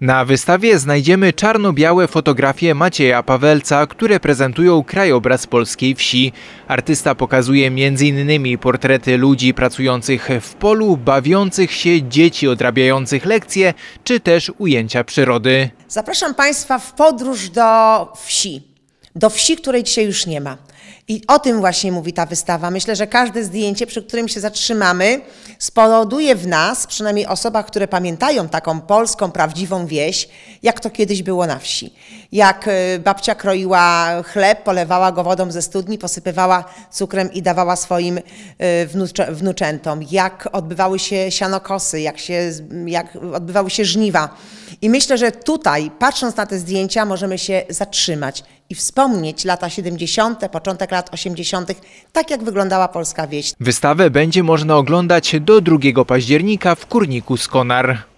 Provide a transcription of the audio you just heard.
Na wystawie znajdziemy czarno-białe fotografie Macieja Pawelca, które prezentują krajobraz polskiej wsi. Artysta pokazuje m.in. portrety ludzi pracujących w polu, bawiących się, dzieci odrabiających lekcje, czy też ujęcia przyrody. Zapraszam Państwa w podróż do wsi do wsi, której dzisiaj już nie ma. I o tym właśnie mówi ta wystawa. Myślę, że każde zdjęcie, przy którym się zatrzymamy, spowoduje w nas, przynajmniej osobach, które pamiętają taką polską, prawdziwą wieś, jak to kiedyś było na wsi. Jak y, babcia kroiła chleb, polewała go wodą ze studni, posypywała cukrem i dawała swoim y, wnucze, wnuczętom. Jak odbywały się sianokosy, jak, się, jak odbywały się żniwa. I myślę, że tutaj, patrząc na te zdjęcia, możemy się zatrzymać i wspomnieć lata 70., początek lat 80., tak jak wyglądała polska wieś. Wystawę będzie można oglądać do 2 października w Kurniku Skonar.